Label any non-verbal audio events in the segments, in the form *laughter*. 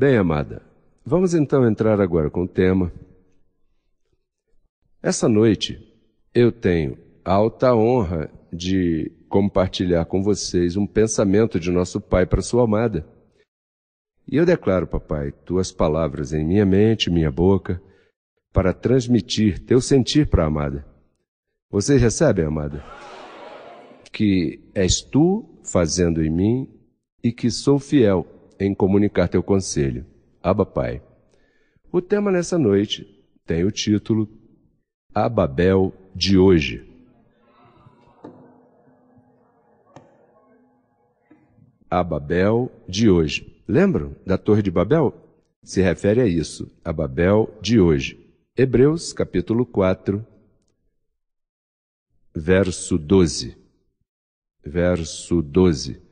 Bem, amada, vamos então entrar agora com o tema. Essa noite eu tenho a alta honra de compartilhar com vocês um pensamento de nosso Pai para sua amada. E eu declaro, papai, tuas palavras em minha mente, minha boca, para transmitir teu sentir para a amada. Vocês recebem, amada? Que és tu fazendo em mim e que sou fiel em comunicar teu conselho. Abba Pai. O tema nessa noite tem o título A Babel de hoje. A Babel de hoje. Lembram da Torre de Babel? Se refere a isso, a Babel de hoje. Hebreus capítulo 4, verso 12. Verso 12.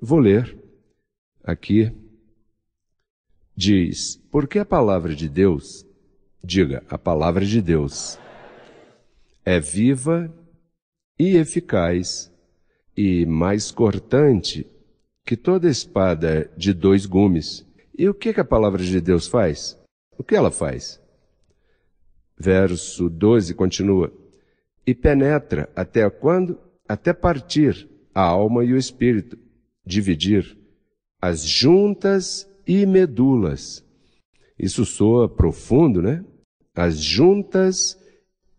Vou ler aqui diz: Porque a palavra de Deus, diga, a palavra de Deus é viva e eficaz e mais cortante que toda espada de dois gumes. E o que, que a palavra de Deus faz? O que ela faz? Verso 12 continua: E penetra até quando? Até partir a alma e o espírito, dividir as juntas e medulas. Isso soa profundo, né? As juntas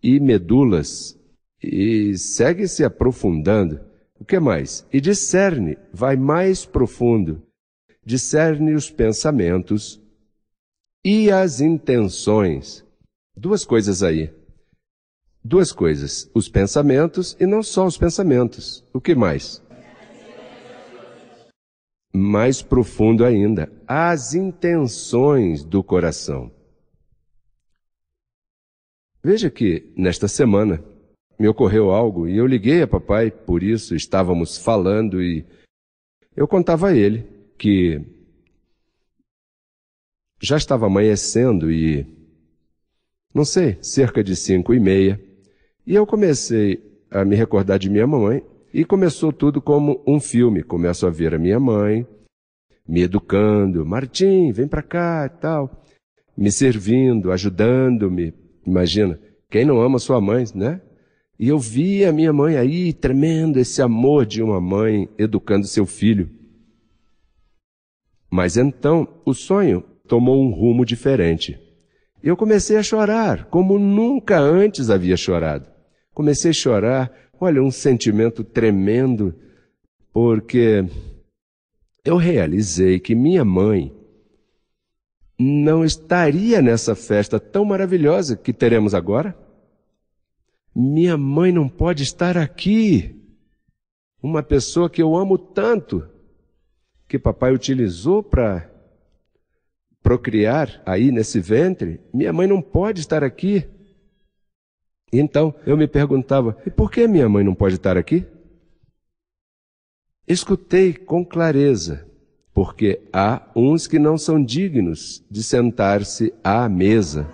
e medulas. E segue se aprofundando. O que mais? E discerne, vai mais profundo. Discerne os pensamentos e as intenções. Duas coisas aí. Duas coisas. Os pensamentos e não só os pensamentos. O que mais? mais profundo ainda, as intenções do coração. Veja que, nesta semana, me ocorreu algo e eu liguei a papai, por isso estávamos falando e eu contava a ele que já estava amanhecendo e, não sei, cerca de cinco e meia, e eu comecei a me recordar de minha mamãe e começou tudo como um filme. Começo a ver a minha mãe me educando, Martim, vem para cá e tal, me servindo, ajudando-me. Imagina, quem não ama sua mãe, né? E eu vi a minha mãe aí, tremendo, esse amor de uma mãe educando seu filho. Mas então o sonho tomou um rumo diferente. Eu comecei a chorar, como nunca antes havia chorado. Comecei a chorar olha, um sentimento tremendo, porque eu realizei que minha mãe não estaria nessa festa tão maravilhosa que teremos agora. Minha mãe não pode estar aqui. Uma pessoa que eu amo tanto, que papai utilizou para procriar aí nesse ventre, minha mãe não pode estar aqui. Então eu me perguntava: e por que minha mãe não pode estar aqui? Escutei com clareza, porque há uns que não são dignos de sentar-se à mesa.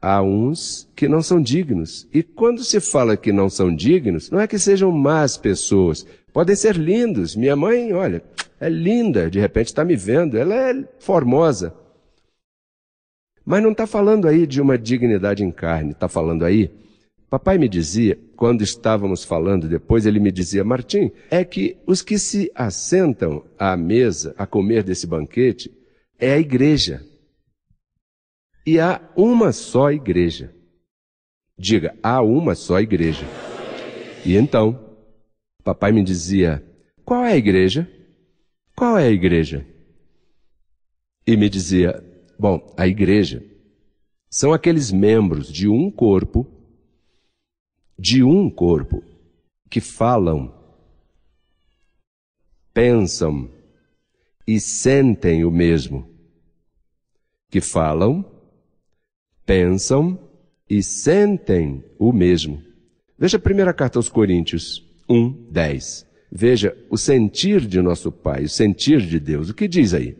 Há uns que não são dignos. E quando se fala que não são dignos, não é que sejam más pessoas. Podem ser lindos. Minha mãe, olha, é linda, de repente está me vendo, ela é formosa. Mas não está falando aí de uma dignidade em carne, está falando aí. Papai me dizia, quando estávamos falando depois, ele me dizia, Martim, é que os que se assentam à mesa a comer desse banquete é a igreja. E há uma só igreja. Diga, há uma só igreja. E então, papai me dizia, qual é a igreja? Qual é a igreja? E me dizia, Bom, a igreja são aqueles membros de um corpo, de um corpo, que falam, pensam e sentem o mesmo. Que falam, pensam e sentem o mesmo. Veja a primeira carta aos Coríntios 1, 10. Veja o sentir de nosso Pai, o sentir de Deus. O que diz aí?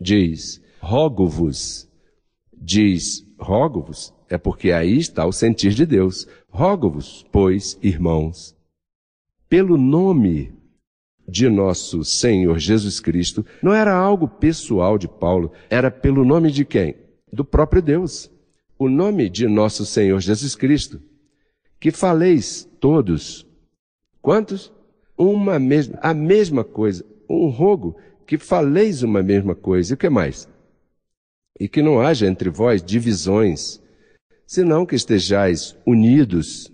Diz rogo-vos. Diz, rogo-vos, é porque aí está o sentir de Deus. Rogo-vos, pois, irmãos, pelo nome de nosso Senhor Jesus Cristo, não era algo pessoal de Paulo, era pelo nome de quem? Do próprio Deus. O nome de nosso Senhor Jesus Cristo, que faleis todos. Quantos? Uma mesma, a mesma coisa, um rogo, que faleis uma mesma coisa. E o que mais? e que não haja entre vós divisões, senão que estejais unidos.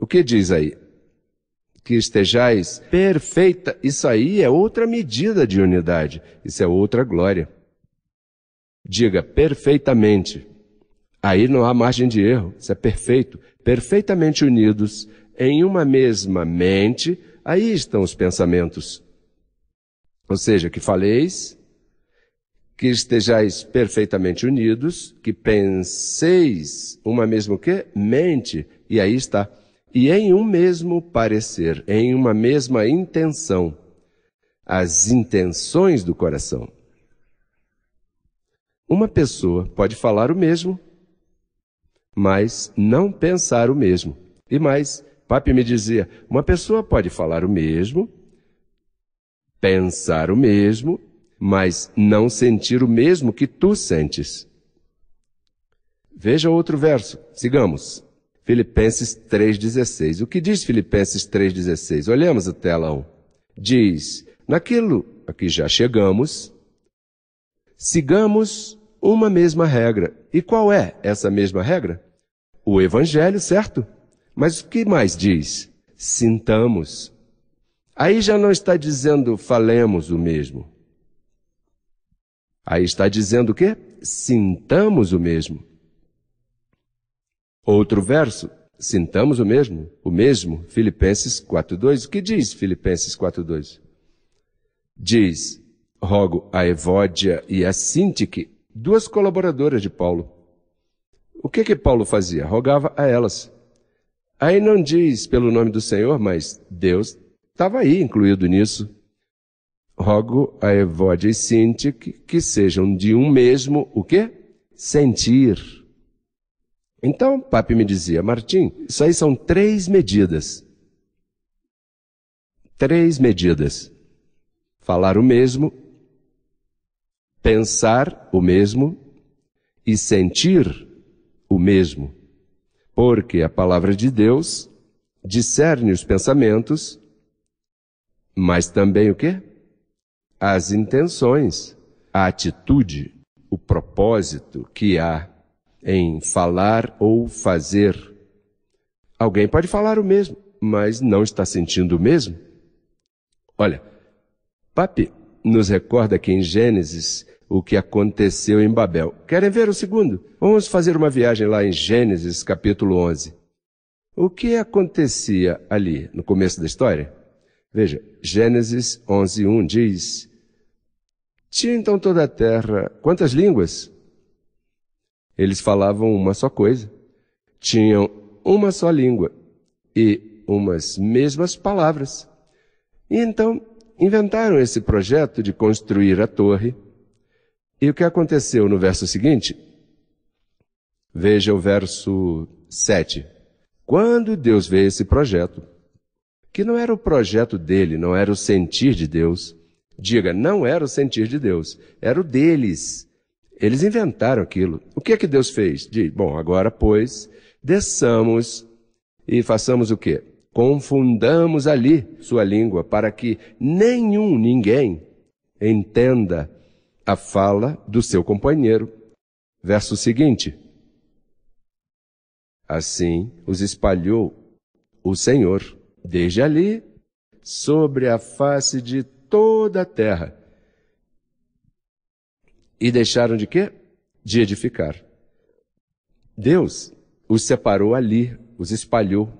O que diz aí? Que estejais perfeita. Isso aí é outra medida de unidade. Isso é outra glória. Diga perfeitamente. Aí não há margem de erro. Isso é perfeito. Perfeitamente unidos em uma mesma mente. Aí estão os pensamentos. Ou seja, que faleis, que estejais perfeitamente unidos, que penseis uma mesmo que mente, e aí está, e em um mesmo parecer, em uma mesma intenção, as intenções do coração. Uma pessoa pode falar o mesmo, mas não pensar o mesmo. E mais, Papi me dizia, uma pessoa pode falar o mesmo, pensar o mesmo, mas não sentir o mesmo que tu sentes. Veja outro verso, sigamos. Filipenses 3,16. O que diz Filipenses 3,16? Olhamos a tela 1. Diz: Naquilo a que já chegamos, sigamos uma mesma regra. E qual é essa mesma regra? O Evangelho, certo? Mas o que mais diz? Sintamos, Aí já não está dizendo falemos o mesmo. Aí está dizendo o quê? Sintamos o mesmo. Outro verso, sintamos o mesmo, o mesmo, Filipenses 4:2. O que diz Filipenses 4:2? Diz: Rogo a Evódia e a Sintique, duas colaboradoras de Paulo. O que que Paulo fazia? Rogava a elas. Aí não diz pelo nome do Senhor, mas Deus estava aí incluído nisso. Rogo a Evódia e Sinti que, que sejam de um mesmo o quê? Sentir. Então, Papi me dizia, Martim, isso aí são três medidas. Três medidas. Falar o mesmo, pensar o mesmo e sentir o mesmo. Porque a palavra de Deus discerne os pensamentos mas também o quê? As intenções, a atitude, o propósito que há em falar ou fazer. Alguém pode falar o mesmo, mas não está sentindo o mesmo. Olha, Papi nos recorda que em Gênesis o que aconteceu em Babel. Querem ver o segundo? Vamos fazer uma viagem lá em Gênesis capítulo 11. O que acontecia ali no começo da história? Veja, Gênesis 11, 1 diz: Tinha então toda a terra quantas línguas? Eles falavam uma só coisa, tinham uma só língua e umas mesmas palavras. E então inventaram esse projeto de construir a torre. E o que aconteceu no verso seguinte? Veja o verso 7. Quando Deus vê esse projeto, que não era o projeto dele, não era o sentir de Deus. Diga, não era o sentir de Deus, era o deles. Eles inventaram aquilo. O que é que Deus fez? Diz, bom, agora, pois, desçamos e façamos o quê? Confundamos ali sua língua, para que nenhum, ninguém, entenda a fala do seu companheiro. Verso seguinte. Assim os espalhou o Senhor desde ali, sobre a face de toda a terra. E deixaram de quê? De edificar. Deus os separou ali, os espalhou,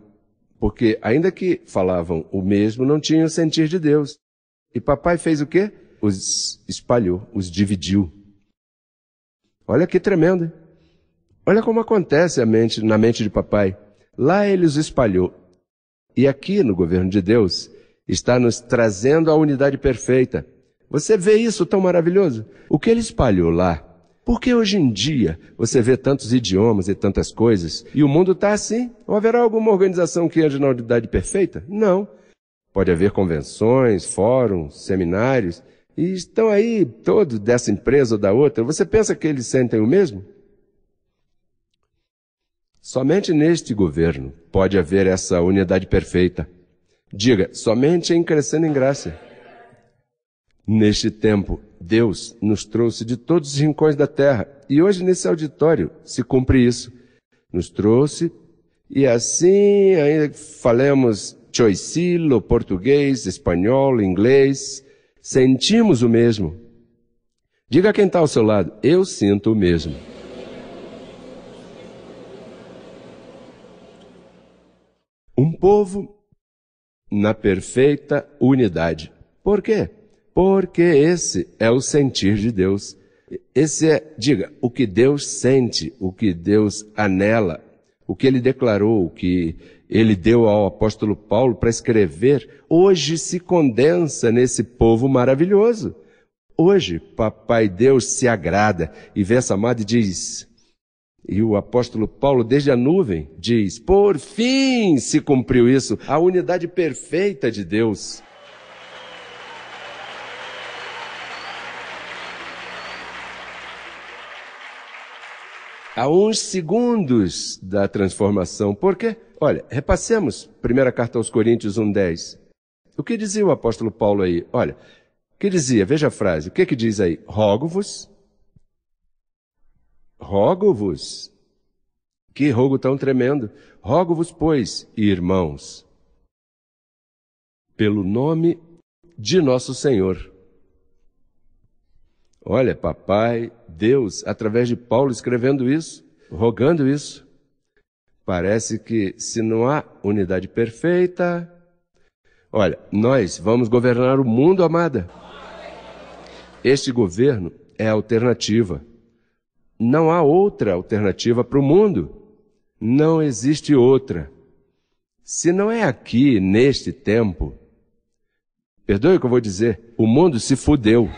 porque ainda que falavam o mesmo, não tinham sentir de Deus. E papai fez o quê? Os espalhou, os dividiu. Olha que tremendo. Olha como acontece mente, na mente de papai. Lá ele os espalhou e aqui, no governo de Deus, está nos trazendo a unidade perfeita. Você vê isso tão maravilhoso? O que ele espalhou lá? Por que hoje em dia você vê tantos idiomas e tantas coisas e o mundo está assim? Ou haverá alguma organização que ande na unidade perfeita? Não. Pode haver convenções, fóruns, seminários, e estão aí todos dessa empresa ou da outra. Você pensa que eles sentem o mesmo? Somente neste governo pode haver essa unidade perfeita. Diga, somente em crescendo em graça. Neste tempo, Deus nos trouxe de todos os rincões da terra, e hoje nesse auditório se cumpre isso. Nos trouxe, e assim ainda falemos choicilo, português, espanhol, inglês, sentimos o mesmo. Diga a quem está ao seu lado, eu sinto o mesmo. Um povo na perfeita unidade. Por quê? Porque esse é o sentir de Deus. Esse é, diga, o que Deus sente, o que Deus anela, o que ele declarou, o que ele deu ao apóstolo Paulo para escrever, hoje se condensa nesse povo maravilhoso. Hoje, Papai Deus se agrada e vê essa amada e diz: e o apóstolo Paulo, desde a nuvem, diz: Por fim se cumpriu isso, a unidade perfeita de Deus. a uns segundos da transformação. Por quê? Olha, repassemos primeira carta aos Coríntios 1:10. O que dizia o apóstolo Paulo aí? Olha, o que dizia? Veja a frase. O que que diz aí? Rogo-vos rogo-vos. Que rogo tão tremendo! Rogo-vos, pois, irmãos, pelo nome de nosso Senhor. Olha, papai, Deus, através de Paulo escrevendo isso, rogando isso. Parece que se não há unidade perfeita. Olha, nós vamos governar o mundo, amada. Este governo é alternativa. Não há outra alternativa para o mundo. Não existe outra. Se não é aqui, neste tempo, perdoe o que eu vou dizer, o mundo se fudeu.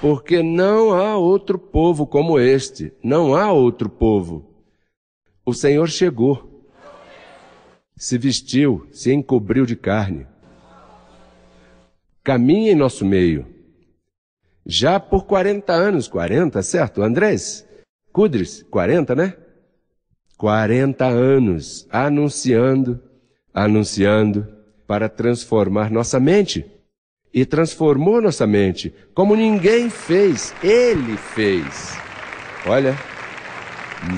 Porque não há outro povo como este, não há outro povo. O Senhor chegou, se vestiu, se encobriu de carne. Caminha em nosso meio já por 40 anos, 40, certo? Andrés Cudres, 40, né? 40 anos anunciando, anunciando para transformar nossa mente. E transformou nossa mente como ninguém fez, ele fez. Olha,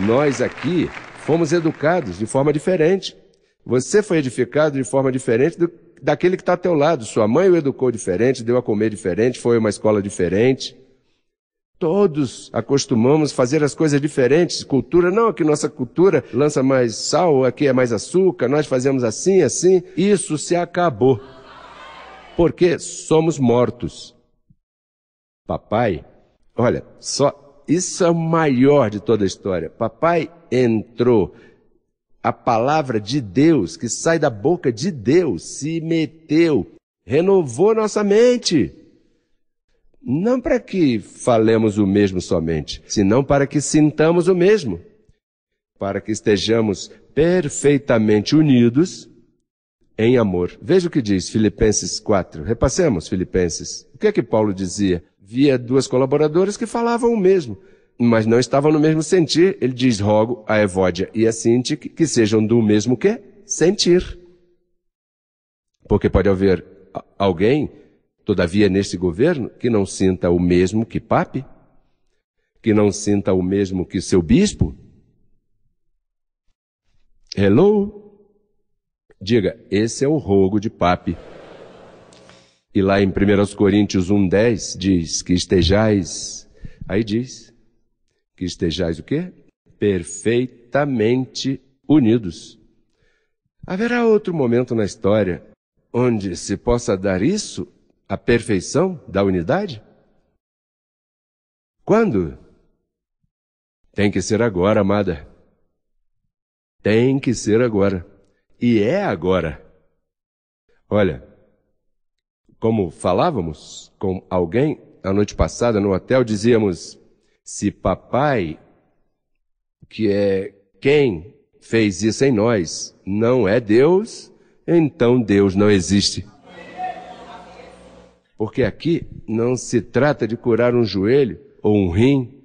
nós aqui fomos educados de forma diferente. Você foi edificado de forma diferente do daquele que está ao teu lado. Sua mãe o educou diferente, deu a comer diferente, foi a uma escola diferente. Todos acostumamos fazer as coisas diferentes. Cultura, não, aqui nossa cultura lança mais sal, aqui é mais açúcar, nós fazemos assim, assim. Isso se acabou. Porque somos mortos. Papai, olha, só, isso é o maior de toda a história. Papai entrou a palavra de Deus, que sai da boca de Deus, se meteu, renovou nossa mente. Não para que falemos o mesmo somente, senão para que sintamos o mesmo, para que estejamos perfeitamente unidos em amor. Veja o que diz Filipenses 4. Repassemos Filipenses. O que é que Paulo dizia? Via duas colaboradoras que falavam o mesmo mas não estavam no mesmo sentir. Ele diz, rogo a Evódia e a Sinti que sejam do mesmo que sentir. Porque pode haver alguém, todavia neste governo, que não sinta o mesmo que Pape, que não sinta o mesmo que seu bispo. Hello? Diga, esse é o rogo de Pape. E lá em 1 Coríntios 1,10 diz que estejais, aí diz, que estejais o quê? Perfeitamente unidos. Haverá outro momento na história onde se possa dar isso, a perfeição da unidade? Quando? Tem que ser agora, amada. Tem que ser agora. E é agora. Olha, como falávamos com alguém a noite passada no hotel, dizíamos: se papai, que é quem fez isso em nós, não é Deus, então Deus não existe. Porque aqui não se trata de curar um joelho ou um rim.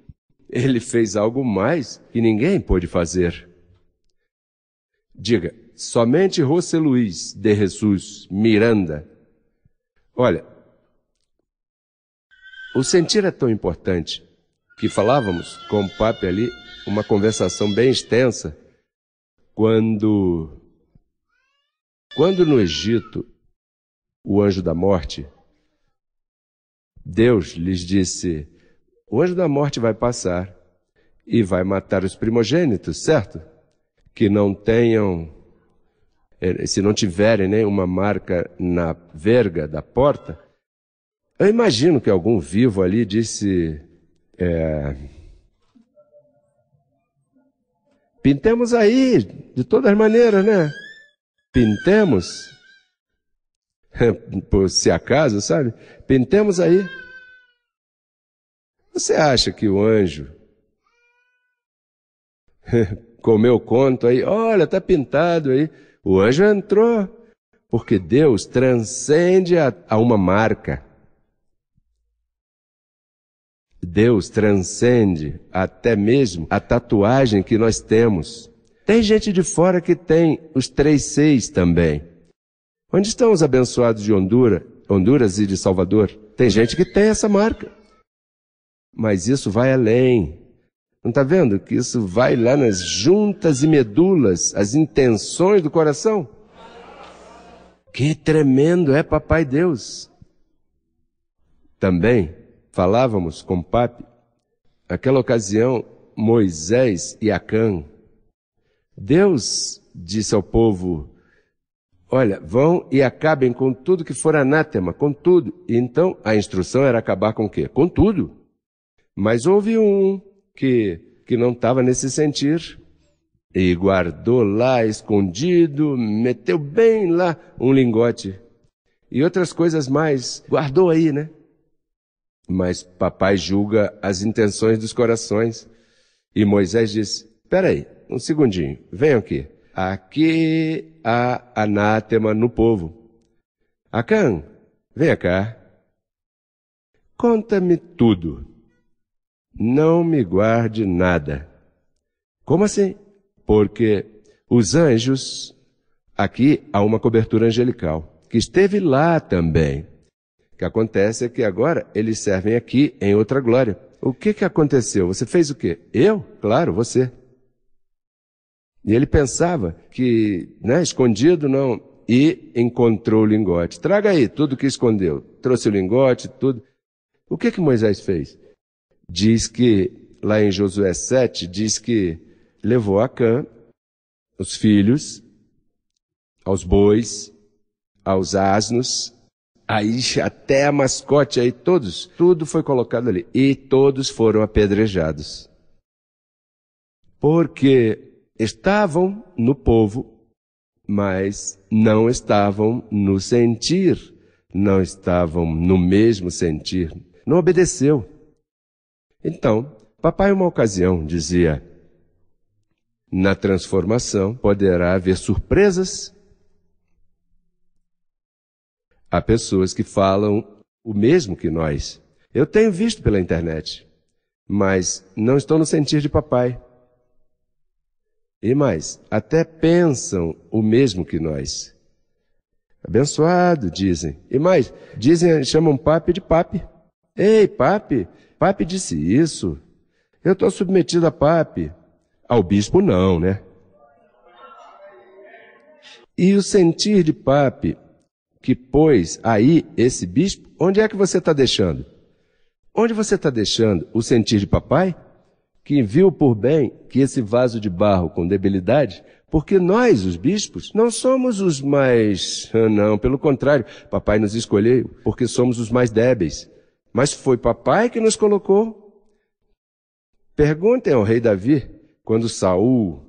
Ele fez algo mais que ninguém pôde fazer. Diga, somente José Luiz de Jesus Miranda. Olha, o sentir é tão importante que falávamos com o papa ali, uma conversação bem extensa, quando, quando no Egito, o anjo da morte, Deus lhes disse: O anjo da morte vai passar e vai matar os primogênitos, certo? Que não tenham, eh, se não tiverem nenhuma né, marca na verga da porta. Eu imagino que algum vivo ali disse: é... Pintemos aí, de todas as maneiras, né? Pintemos, *laughs* por se acaso, sabe? Pintemos aí. Você acha que o anjo *laughs* comeu conto aí? Olha, tá pintado aí. O anjo entrou, porque Deus transcende a, a uma marca. Deus transcende até mesmo a tatuagem que nós temos. Tem gente de fora que tem os três seis também. Onde estão os abençoados de Honduras, Honduras e de Salvador? Tem gente que tem essa marca. Mas isso vai além. Não está vendo que isso vai lá nas juntas e medulas, as intenções do coração? Que tremendo é Papai Deus! Também falávamos com Pape, naquela ocasião, Moisés e Acã, Deus disse ao povo, olha, vão e acabem com tudo que for anátema, com tudo. E então a instrução era acabar com o quê? Com tudo. Mas houve um que, que não estava nesse sentir e guardou lá escondido, meteu bem lá um lingote e outras coisas mais. Guardou aí, né? Mas papai julga as intenções dos corações. E Moisés disse: Peraí, um segundinho, venham aqui. Aqui há anátema no povo. Acã, venha cá. Conta-me tudo. Não me guarde nada. Como assim? Porque os anjos, aqui há uma cobertura angelical, que esteve lá também que acontece é que agora eles servem aqui em outra glória. O que, que aconteceu? Você fez o quê? Eu? Claro, você. E ele pensava que, né, escondido não, e encontrou o lingote. Traga aí tudo que escondeu. Trouxe o lingote, tudo. O que que Moisés fez? Diz que, lá em Josué 7, diz que levou a Cã, os filhos, aos bois, aos asnos, aí até a mascote, aí todos, tudo foi colocado ali. E todos foram apedrejados. Porque estavam no povo, mas não estavam no sentir, não estavam no mesmo sentir, não obedeceu. Então, papai, uma ocasião, dizia: na transformação poderá haver surpresas Há pessoas que falam o mesmo que nós. Eu tenho visto pela internet, mas não estão no sentir de papai. E mais, até pensam o mesmo que nós. Abençoado, dizem. E mais, dizem, chamam papi de papi. Ei, papi, papi disse isso. Eu estou submetido a papi. Ao bispo não, né? E o sentir de papi que pôs aí esse bispo, onde é que você está deixando? Onde você está deixando o sentir de papai, que viu por bem que esse vaso de barro com debilidade, porque nós, os bispos, não somos os mais. *laughs* Não, pelo contrário, papai nos escolheu porque somos os mais débeis. Mas foi papai que nos colocou. Perguntem ao rei Davi, quando Saul,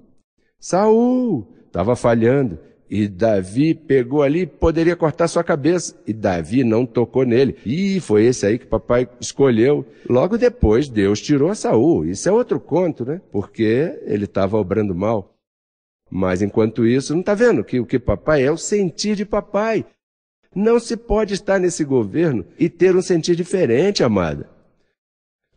Saul estava falhando, e Davi pegou ali, poderia cortar sua cabeça. E Davi não tocou nele. E foi esse aí que papai escolheu. Logo depois, Deus tirou Saul. Isso é outro conto, né? Porque ele estava obrando mal. Mas enquanto isso, não está vendo que o que papai é o sentir de papai. Não se pode estar nesse governo e ter um sentir diferente, amada.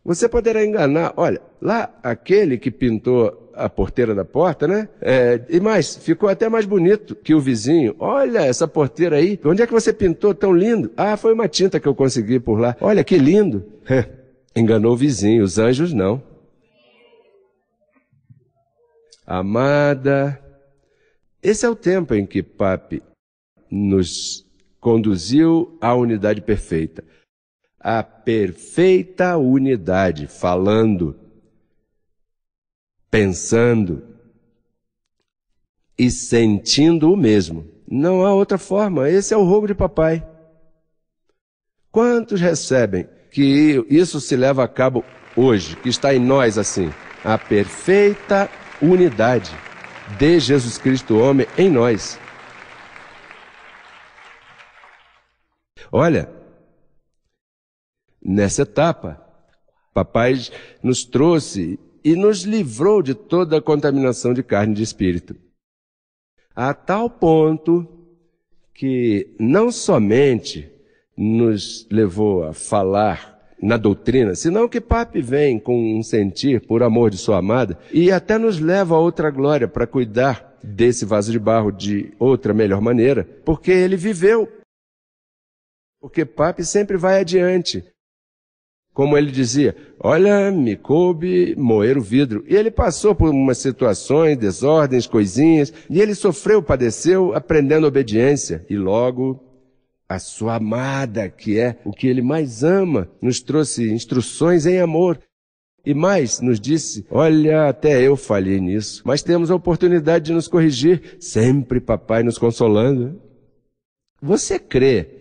Você poderá enganar, olha, lá aquele que pintou a porteira da porta, né? É, e mais, ficou até mais bonito que o vizinho. Olha essa porteira aí. Onde é que você pintou tão lindo? Ah, foi uma tinta que eu consegui por lá. Olha que lindo. Enganou o vizinho, os anjos não. Amada, esse é o tempo em que Pape nos conduziu à unidade perfeita. A perfeita unidade, falando pensando e sentindo o mesmo. Não há outra forma. Esse é o rogo de papai. Quantos recebem que isso se leva a cabo hoje, que está em nós assim? A perfeita unidade de Jesus Cristo, homem, em nós. Olha, nessa etapa, papai nos trouxe e nos livrou de toda a contaminação de carne e de espírito. A tal ponto que não somente nos levou a falar na doutrina, senão que Pape vem com um sentir por amor de sua amada e até nos leva a outra glória para cuidar desse vaso de barro de outra melhor maneira, porque ele viveu. Porque Pape sempre vai adiante, como ele dizia, olha, me coube moer o vidro. E ele passou por umas situações, desordens, coisinhas, e ele sofreu, padeceu, aprendendo obediência. E logo, a sua amada, que é o que ele mais ama, nos trouxe instruções em amor. E mais, nos disse: Olha, até eu falhei nisso, mas temos a oportunidade de nos corrigir, sempre papai nos consolando. Você crê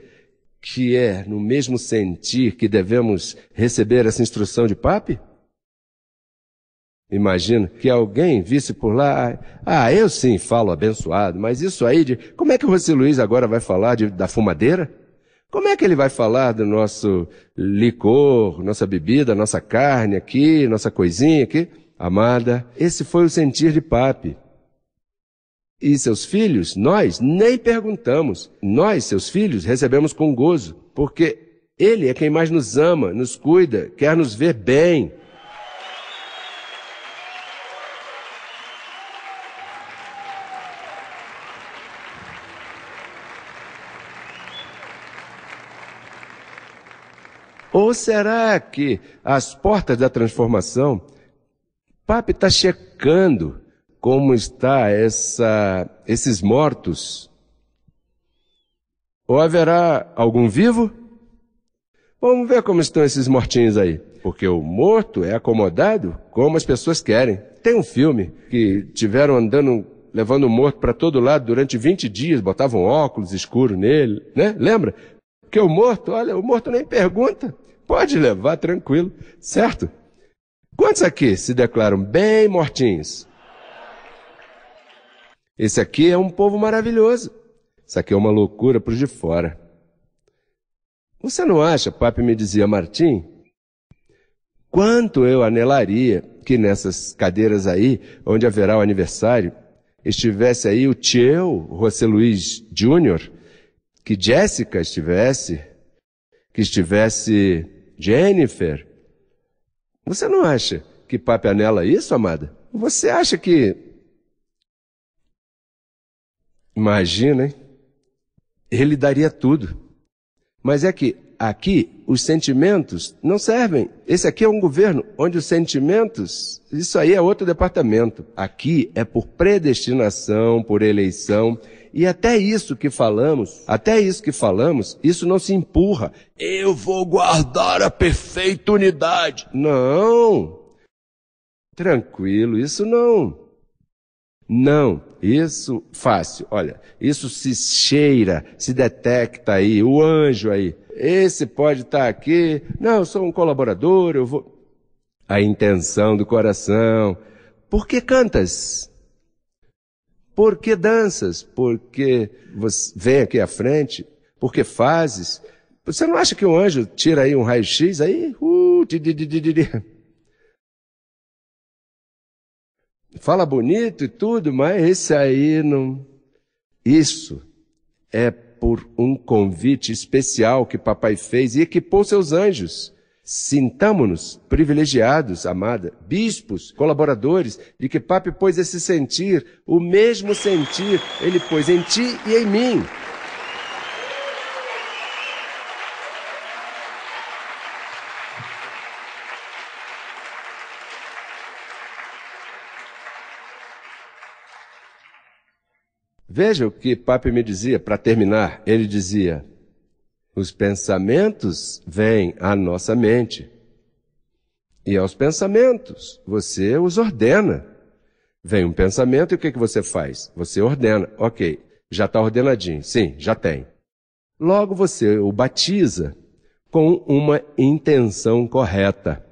que é no mesmo sentir que devemos receber essa instrução de Pape. Imagina que alguém visse por lá, ah, eu sim falo abençoado, mas isso aí de, como é que o José Luiz agora vai falar de, da fumadeira? Como é que ele vai falar do nosso licor, nossa bebida, nossa carne aqui, nossa coisinha aqui? Amada, esse foi o sentir de Pape e seus filhos, nós nem perguntamos. Nós, seus filhos, recebemos com gozo, porque Ele é quem mais nos ama, nos cuida, quer nos ver bem. Ou será que as portas da transformação, Pape está checando como está essa, esses mortos? Ou haverá algum vivo? Vamos ver como estão esses mortinhos aí. Porque o morto é acomodado como as pessoas querem. Tem um filme que tiveram andando, levando o morto para todo lado durante 20 dias, botavam óculos escuros nele, né? Lembra? Porque o morto, olha, o morto nem pergunta. Pode levar tranquilo, certo? Quantos aqui se declaram bem mortinhos? Esse aqui é um povo maravilhoso. Isso aqui é uma loucura para os de fora. Você não acha, Papi me dizia, Martim, quanto eu anelaria que nessas cadeiras aí, onde haverá o aniversário, estivesse aí o tio José Luiz Júnior, que Jéssica estivesse, que estivesse Jennifer. Você não acha que Papi anela isso, amada? Você acha que Imagina, hein? Ele daria tudo. Mas é que aqui os sentimentos não servem. Esse aqui é um governo onde os sentimentos, isso aí é outro departamento. Aqui é por predestinação, por eleição. E até isso que falamos, até isso que falamos, isso não se empurra. Eu vou guardar a perfeita unidade. Não! Tranquilo, isso não. Não, isso fácil. Olha, isso se cheira, se detecta aí, o anjo aí. Esse pode estar tá aqui. Não, eu sou um colaborador, eu vou. A intenção do coração. Por que cantas? Por que danças? Porque você vem aqui à frente? Porque fazes? Você não acha que um anjo tira aí um raio-x aí? Uh, di, di, di, di, di. Fala bonito e tudo, mas esse aí não. Isso é por um convite especial que papai fez e equipou seus anjos. sintamos nos privilegiados, amada, bispos, colaboradores, de que Papai pôs esse sentir, o mesmo sentir, ele pôs em ti e em mim. Veja o que Papa me dizia, para terminar, ele dizia: os pensamentos vêm à nossa mente. E aos pensamentos, você os ordena. Vem um pensamento e o que, que você faz? Você ordena. Ok, já está ordenadinho. Sim, já tem. Logo você o batiza com uma intenção correta.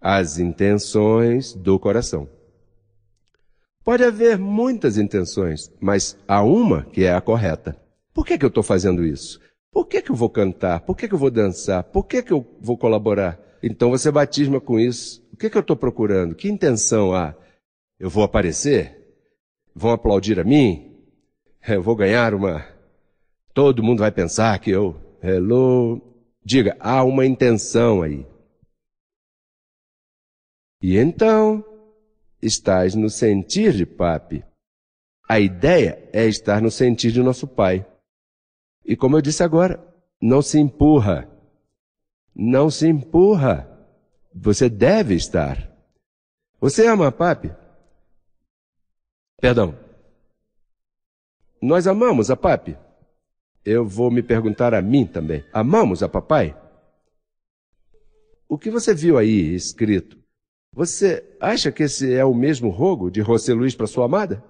As intenções do coração. Pode haver muitas intenções, mas há uma que é a correta. Por que, que eu estou fazendo isso? Por que, que eu vou cantar? Por que, que eu vou dançar? Por que, que eu vou colaborar? Então você batisma com isso. O que, que eu estou procurando? Que intenção há? Eu vou aparecer? Vão aplaudir a mim? É, eu vou ganhar uma. Todo mundo vai pensar que eu. Hello. Diga, há uma intenção aí. E então, estás no sentir de papi. A ideia é estar no sentir de nosso Pai. E como eu disse agora, não se empurra. Não se empurra. Você deve estar. Você ama papi? Perdão. Nós amamos a papi? Eu vou me perguntar a mim também. Amamos a papai? O que você viu aí escrito você acha que esse é o mesmo rogo de José Luiz para sua amada?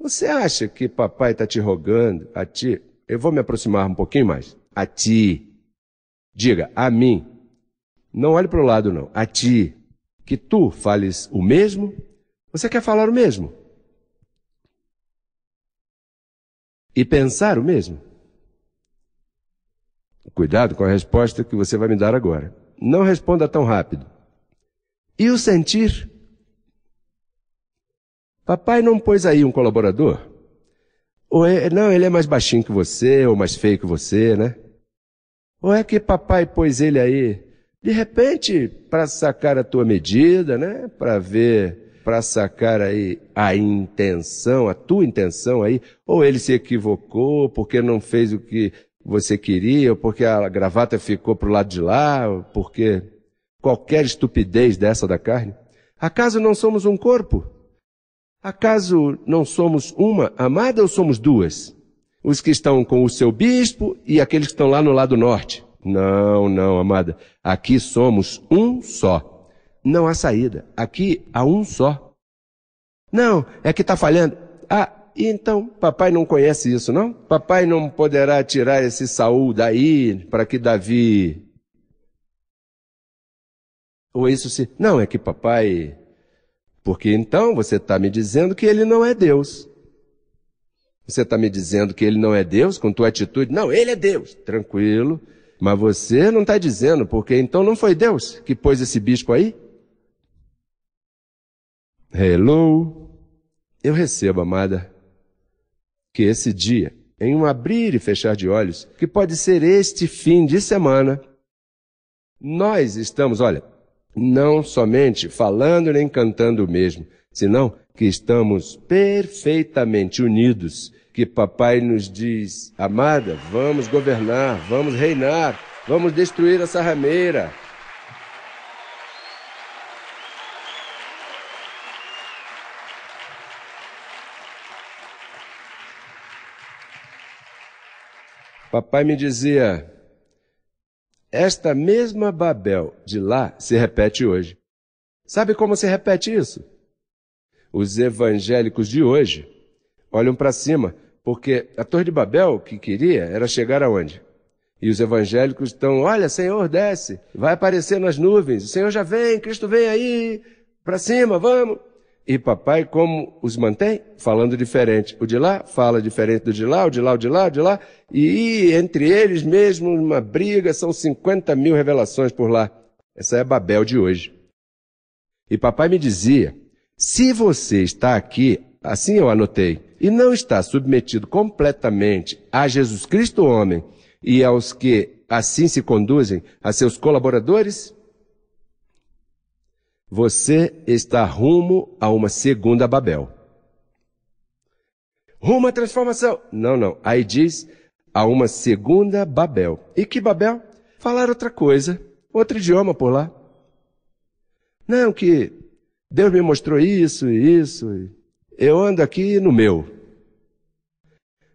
Você acha que papai está te rogando a ti? Eu vou me aproximar um pouquinho mais. A ti. Diga, a mim. Não olhe para o lado, não. A ti. Que tu fales o mesmo? Você quer falar o mesmo? E pensar o mesmo? Cuidado com a resposta que você vai me dar agora. Não responda tão rápido e o sentir. Papai não pôs aí um colaborador? Ou é, não, ele é mais baixinho que você, ou mais feio que você, né? Ou é que papai pôs ele aí, de repente, para sacar a tua medida, né? Para ver, para sacar aí a intenção, a tua intenção aí, ou ele se equivocou porque não fez o que você queria, ou porque a gravata ficou pro lado de lá, ou porque qualquer estupidez dessa da carne? Acaso não somos um corpo? Acaso não somos uma amada ou somos duas? Os que estão com o seu bispo e aqueles que estão lá no lado norte. Não, não, amada. Aqui somos um só. Não há saída. Aqui há um só. Não, é que está falhando. Ah, então, papai não conhece isso, não? Papai não poderá tirar esse Saul daí para que Davi ou isso se, não, é que papai, porque então você está me dizendo que ele não é Deus. Você está me dizendo que ele não é Deus com tua atitude? Não, ele é Deus. Tranquilo. Mas você não está dizendo, porque então não foi Deus que pôs esse bispo aí? Hello. Eu recebo, amada, que esse dia, em um abrir e fechar de olhos, que pode ser este fim de semana, nós estamos, olha, não somente falando nem cantando mesmo, senão que estamos perfeitamente unidos, que papai nos diz, amada, vamos governar, vamos reinar, vamos destruir essa rameira. Papai me dizia, esta mesma Babel de lá se repete hoje. Sabe como se repete isso? Os evangélicos de hoje olham para cima, porque a Torre de Babel que queria era chegar aonde? E os evangélicos estão, olha, Senhor, desce, vai aparecer nas nuvens, o Senhor já vem, Cristo vem aí, para cima, vamos e papai como os mantém? Falando diferente. O de lá fala diferente do de lá, o de lá, o de lá, o de lá. E entre eles mesmo, uma briga, são 50 mil revelações por lá. Essa é a Babel de hoje. E papai me dizia, se você está aqui, assim eu anotei, e não está submetido completamente a Jesus Cristo homem e aos que assim se conduzem, a seus colaboradores, você está rumo a uma segunda Babel. Rumo à transformação. Não, não. Aí diz a uma segunda Babel. E que Babel? Falar outra coisa, outro idioma por lá. Não, que Deus me mostrou isso e isso. E eu ando aqui no meu.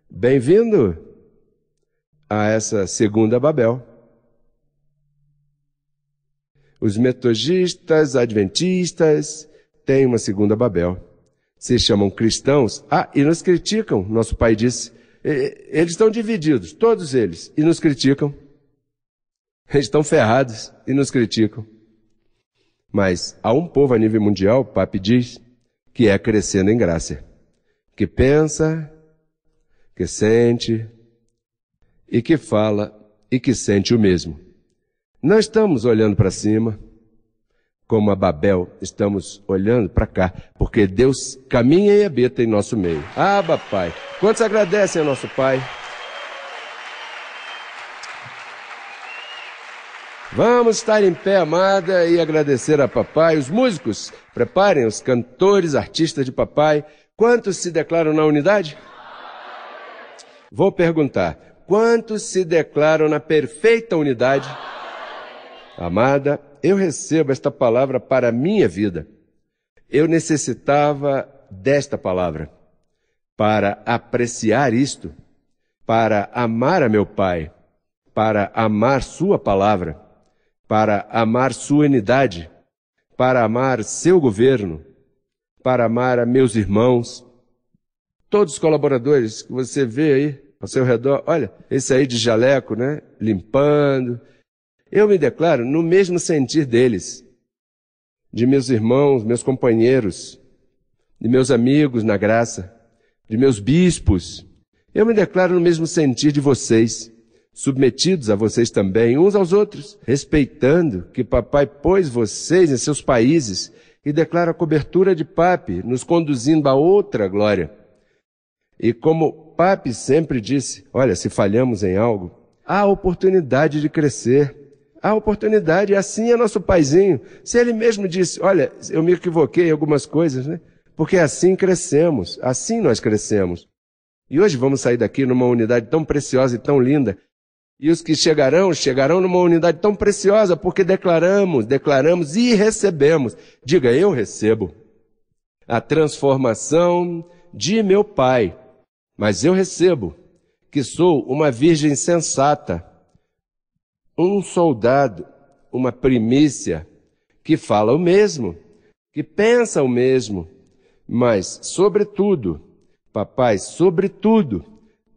Bem-vindo a essa segunda Babel. Os metodistas, adventistas, têm uma segunda Babel. Se chamam cristãos. Ah, e nos criticam, nosso pai disse. Eles estão divididos, todos eles, e nos criticam. Eles estão ferrados e nos criticam. Mas há um povo a nível mundial, o Papa diz, que é crescendo em graça, que pensa, que sente e que fala e que sente o mesmo. Não estamos olhando para cima, como a Babel, estamos olhando para cá, porque Deus caminha e habita em nosso meio. Aba, Pai. Quantos agradecem ao nosso Pai? Vamos estar em pé, amada, e agradecer a Papai. Os músicos, preparem os cantores, artistas de Papai. Quantos se declaram na unidade? Vou perguntar. Quantos se declaram na perfeita unidade? Amada, eu recebo esta palavra para a minha vida. Eu necessitava desta palavra para apreciar isto, para amar a meu Pai, para amar Sua palavra, para amar Sua unidade, para amar seu governo, para amar a meus irmãos, todos os colaboradores que você vê aí ao seu redor. Olha, esse aí de jaleco, né? Limpando, eu me declaro no mesmo sentir deles, de meus irmãos, meus companheiros, de meus amigos na graça, de meus bispos. Eu me declaro no mesmo sentir de vocês, submetidos a vocês também, uns aos outros, respeitando que papai pôs vocês em seus países e declaro a cobertura de papi, nos conduzindo a outra glória. E como papi sempre disse, olha, se falhamos em algo, há oportunidade de crescer a oportunidade. assim é nosso paizinho. Se ele mesmo disse, olha, eu me equivoquei em algumas coisas, né? Porque assim crescemos, assim nós crescemos. E hoje vamos sair daqui numa unidade tão preciosa e tão linda. E os que chegarão, chegarão numa unidade tão preciosa, porque declaramos, declaramos e recebemos. Diga, eu recebo a transformação de meu Pai, mas eu recebo que sou uma virgem sensata um soldado, uma primícia, que fala o mesmo, que pensa o mesmo, mas, sobretudo, papai, sobretudo,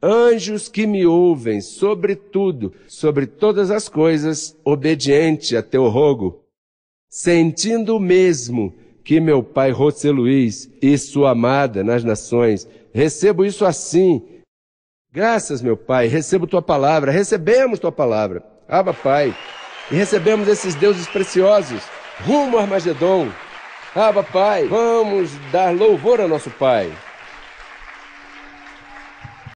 anjos que me ouvem, sobretudo, sobre todas as coisas, obediente a teu rogo, sentindo o mesmo que meu pai José Luiz e sua amada nas nações, recebo isso assim. Graças, meu pai, recebo tua palavra, recebemos tua palavra. Abba Pai, e recebemos esses deuses preciosos rumo a Armagedon. Abba Pai, vamos dar louvor a nosso Pai.